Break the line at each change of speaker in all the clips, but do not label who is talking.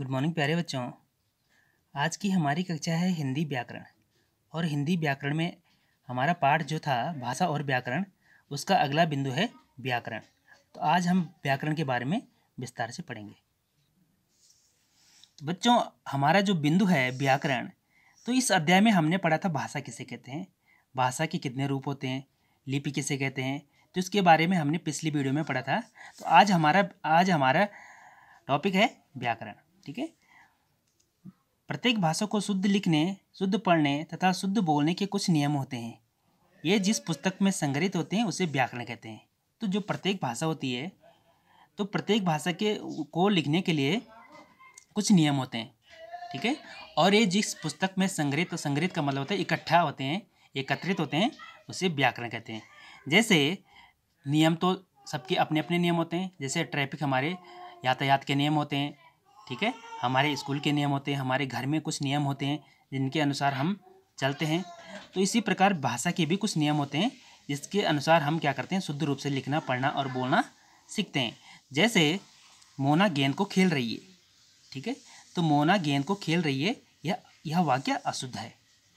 good morning प्यारे बच्चों आज की हमारी कक्षा है हिंदी व्याकरण और हिंदी व्याकरण में हमारा पाठ जो था भाषा और व्याकरण उसका अगला बिंदु है व्याकरण तो आज हम व्याकरण के बारे में विस्तार से पढ़ेंगे तो बच्चों हमारा जो बिंदु है व्याकरण तो इस अध्याय में हमने पढ़ा था भाषा किसे कहते हैं भाषा के कितने रूप होते हैं लिपि किसे कहते हैं तो इसके बारे में हमने पिछली वीडियो में पढ़ा था तो आज हमारा आज हमारा टॉपिक है व्याकरण ठीक है प्रत्येक भाषा को शुद्ध लिखने शुद्ध पढ़ने तथा शुद्ध बोलने के कुछ नियम होते हैं ये जिस पुस्तक में संग्रहित होते हैं उसे व्याकरण कहते हैं तो जो प्रत्येक भाषा होती है तो प्रत्येक भाषा के को लिखने के लिए कुछ नियम होते हैं ठीक है और ये जिस पुस्तक में संग्रहित संग्रहित का मतलब होता है इकट्ठा होते हैं एकत्रित होते हैं उसे व्याकरण कहते हैं जैसे नियम तो सबके अपने अपने नियम होते हैं जैसे ट्रैफिक हमारे यातायात के नियम होते हैं ठीक है हमारे स्कूल के नियम होते हैं हमारे घर में कुछ नियम होते हैं जिनके अनुसार हम चलते हैं तो इसी प्रकार भाषा के भी कुछ नियम होते हैं जिसके अनुसार हम क्या करते हैं शुद्ध रूप से लिखना पढ़ना और बोलना सीखते हैं जैसे मोना गेंद को खेल रही है ठीक है तो मोना गेंद को खेल रही है यह यह वाक्य अशुद्ध है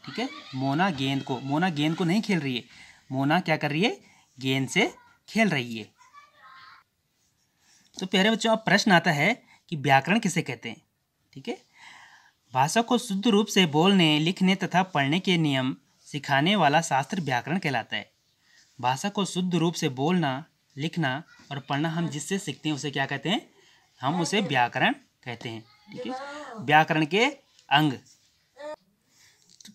ठीक है मोना गेंद को मोना गेंद को नहीं खेल रही है मोना क्या कर रही है गेंद से खेल रही है तो प्यारे बच्चों अब प्रश्न आता है कि व्याकरण किसे कहते हैं ठीक है भाषा को शुद्ध रूप से बोलने लिखने तथा पढ़ने के नियम सिखाने वाला शास्त्र व्याकरण कहलाता है भाषा को शुद्ध रूप से बोलना लिखना और पढ़ना हम जिससे सीखते हैं उसे क्या कहते हैं हम उसे व्याकरण कहते हैं ठीक है व्याकरण के अंग तो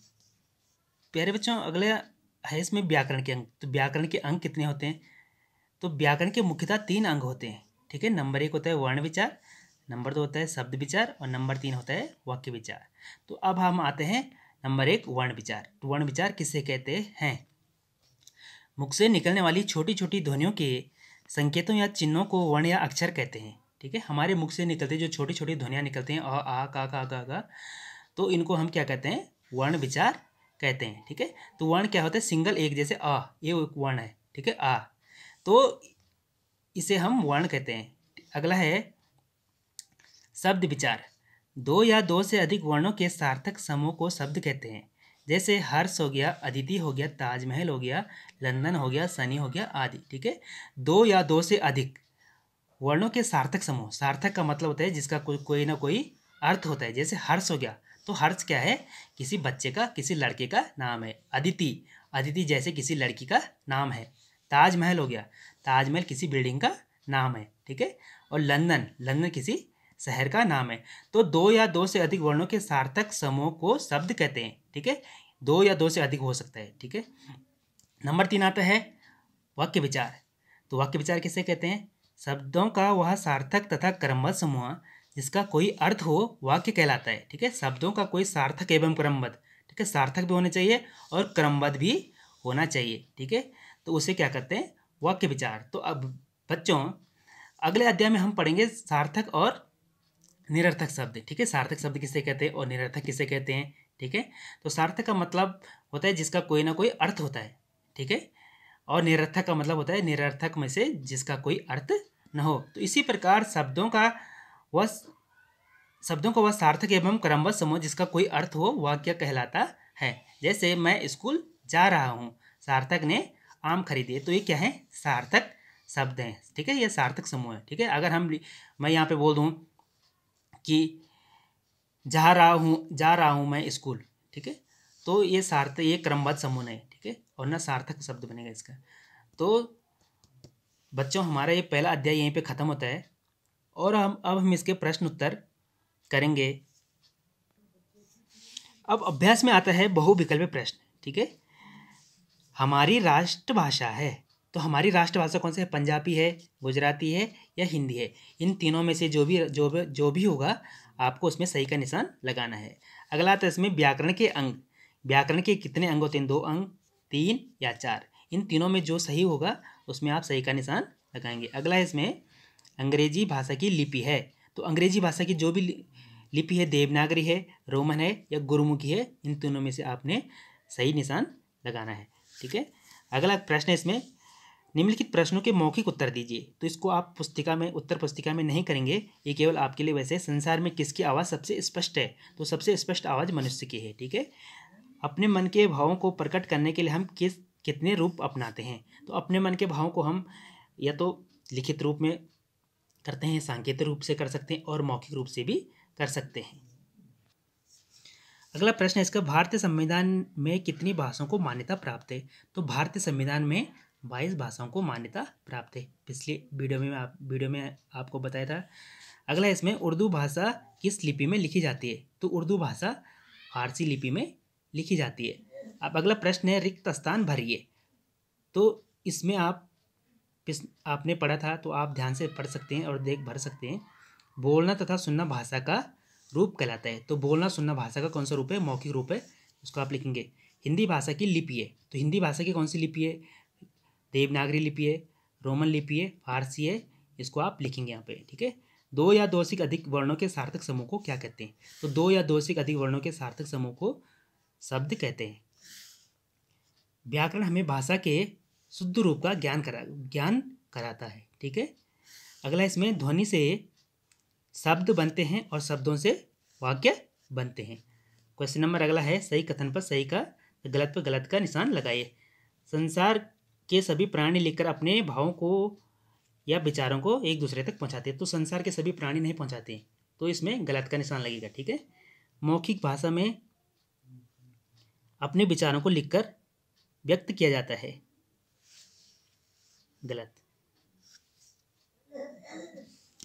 प्यारे बच्चों अगले है इसमें व्याकरण के अंग तो व्याकरण के अंग कितने होते हैं तो व्याकरण के मुख्यतः तीन अंग होते हैं ठीक है नंबर एक होता है वर्ण विचार नंबर दो होता है शब्द विचार और नंबर तीन होता है वाक्य विचार तो अब हम आते हैं नंबर एक वर्ण विचार तो वर्ण विचार किसे कहते हैं मुख से निकलने वाली छोटी छोटी ध्वनियों के संकेतों या चिन्हों को वर्ण या अक्षर कहते हैं ठीक है हमारे मुख से निकलते जो छोटी छोटी ध्वनियाँ निकलते हैं अ आ का का का का तो इनको हम क्या कहते हैं वर्ण विचार कहते हैं ठीक है तो वर्ण क्या होता है सिंगल एक जैसे अ ये एक वर्ण है ठीक है आ तो इसे हम वर्ण कहते हैं अगला है शब्द विचार दो या दो से अधिक वर्णों के सार्थक समूह को शब्द कहते हैं जैसे हर्ष हो गया अदिति हो गया ताजमहल हो गया लंदन हो गया सनी हो गया आदि ठीक है दो या दो से अधिक वर्णों के सार्थक समूह सार्थक का मतलब होता है जिसका कोई कोई ना कोई अर्थ होता है जैसे हर्ष हो गया तो हर्ष क्या है किसी बच्चे का किसी लड़के का नाम है अदिति अदिति जैसे किसी लड़की का नाम है ताजमहल हो गया ताजमहल किसी बिल्डिंग का नाम है ठीक है और लंदन लंदन किसी शहर का नाम है तो दो या दो से अधिक वर्णों के सार्थक समूह को शब्द कहते हैं ठीक है दो या दो से अधिक हो सकता है ठीक है नंबर तीन आता है वाक्य विचार तो वाक्य विचार किसे कहते हैं शब्दों का वह सार्थक तथा क्रमबद्ध समूह जिसका कोई अर्थ हो वाक्य कहलाता है ठीक है शब्दों का कोई सार्थक एवं क्रमबद्ध ठीक है सार्थक भी होना चाहिए और क्रमबद्ध भी होना चाहिए ठीक है तो उसे क्या कहते हैं वाक्य विचार तो अब बच्चों अगले अध्याय में हम पढ़ेंगे सार्थक और निरर्थक शब्द ठीक है सार्थक शब्द किसे कहते हैं और निरर्थक किसे कहते हैं ठीक है तो सार्थक का मतलब होता है जिसका कोई ना कोई अर्थ होता है ठीक है और निरर्थक का मतलब होता है निरर्थक में से जिसका कोई अर्थ न हो तो इसी प्रकार शब्दों का वह शब्दों का वह सार्थक एवं क्रमवत समूह जिसका कोई अर्थ हो वह क्या कहलाता है जैसे मैं स्कूल जा रहा हूँ सार्थक ने आम खरीदे तो ये क्या है सार्थक शब्द हैं ठीक है यह सार्थक समूह है ठीक है अगर हम मैं यहाँ पे बोल दूँ कि जा रहा हूँ जा रहा हूँ मैं स्कूल ठीक है तो ये सार्थक ये क्रमबद्ध समूह है ठीक है और ना सार्थक शब्द बनेगा इसका तो बच्चों हमारा ये पहला अध्याय यहीं पे ख़त्म होता है और हम अब हम इसके प्रश्न उत्तर करेंगे अब अभ्यास में आता है बहुविकल्प प्रश्न ठीक है हमारी राष्ट्रभाषा है तो हमारी राष्ट्रभाषा कौन सी है पंजाबी है गुजराती है या हिंदी है इन तीनों में से जो भी जो भी जो भी होगा आपको उसमें सही का निशान लगाना है अगला आता है इसमें व्याकरण के अंग व्याकरण के कितने अंग होते हैं दो अंग तीन या चार इन तीनों में जो सही होगा उसमें आप सही का निशान लगाएंगे अगला है इसमें अंग्रेजी भाषा की लिपि है तो अंग्रेजी भाषा की जो भी लिपि है देवनागरी है रोमन है या गुरुमुखी है इन तीनों में से आपने सही निशान लगाना है ठीक है अगला प्रश्न है इसमें निम्नलिखित प्रश्नों के मौखिक उत्तर दीजिए तो इसको आप पुस्तिका में उत्तर पुस्तिका में नहीं करेंगे ये केवल आपके लिए वैसे संसार में किसकी आवाज़ सबसे स्पष्ट है तो सबसे स्पष्ट आवाज़ मनुष्य की है ठीक है अपने मन के भावों को प्रकट करने के लिए हम किस कितने रूप अपनाते हैं तो अपने मन के भावों को हम या तो लिखित रूप में करते हैं सांकेतिक रूप से कर सकते हैं और मौखिक रूप से भी कर सकते हैं अगला प्रश्न है इसका भारतीय संविधान में कितनी भाषाओं को मान्यता प्राप्त है तो भारतीय संविधान में बाईस भाषाओं को मान्यता प्राप्त है पिछले वीडियो में आप वीडियो में आपको बताया था अगला इसमें उर्दू भाषा किस लिपि में लिखी जाती है तो उर्दू भाषा फारसी लिपि में लिखी जाती है अब अगला प्रश्न है रिक्त स्थान भरिए तो इसमें आप आपने पढ़ा था तो आप ध्यान से पढ़ सकते हैं और देख भर सकते हैं बोलना तथा सुनना भाषा का रूप कहलाता है तो बोलना सुनना भाषा का कौन सा रूप है मौखिक रूप है उसको आप लिखेंगे हिंदी भाषा की लिपि है तो हिंदी भाषा की कौन सी लिपि है देवनागरी लिपि है रोमन लिपि है फारसी है इसको आप लिखेंगे यहाँ पे ठीक है दो या दो से अधिक वर्णों के सार्थक समूह को क्या कहते हैं तो दो या दो से अधिक वर्णों के सार्थक समूह को शब्द कहते हैं व्याकरण हमें भाषा के शुद्ध रूप का ज्ञान करा ज्ञान कराता है ठीक है अगला इसमें ध्वनि से शब्द बनते हैं और शब्दों से वाक्य बनते हैं क्वेश्चन नंबर अगला है सही कथन पर सही का गलत पर गलत का निशान लगाइए संसार के सभी प्राणी लेकर अपने भावों को या विचारों को एक दूसरे तक पहुँचाते तो संसार के सभी प्राणी नहीं पहुँचाते तो इसमें गलत का निशान लगेगा ठीक है मौखिक भाषा में अपने विचारों को लिखकर व्यक्त किया जाता है गलत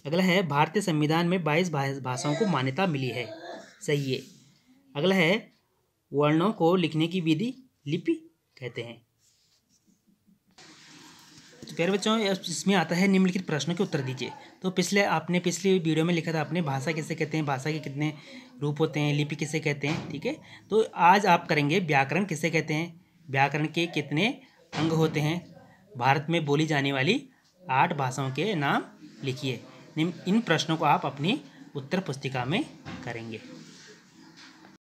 अगला है भारतीय संविधान में बाईस भाषाओं को मान्यता मिली है सही है अगला है वर्णों को लिखने की विधि लिपि कहते हैं तो प्यारे बच्चों इसमें आता है निम्नलिखित प्रश्नों के उत्तर दीजिए तो पिछले आपने पिछली वीडियो में लिखा था आपने भाषा कैसे कहते हैं भाषा के कितने रूप होते हैं लिपि किसे कहते हैं ठीक है तो आज आप करेंगे व्याकरण किसे कहते हैं व्याकरण के कितने अंग होते हैं भारत में बोली जाने वाली आठ भाषाओं के नाम लिखिए इन प्रश्नों को आप अपनी उत्तर पुस्तिका में करेंगे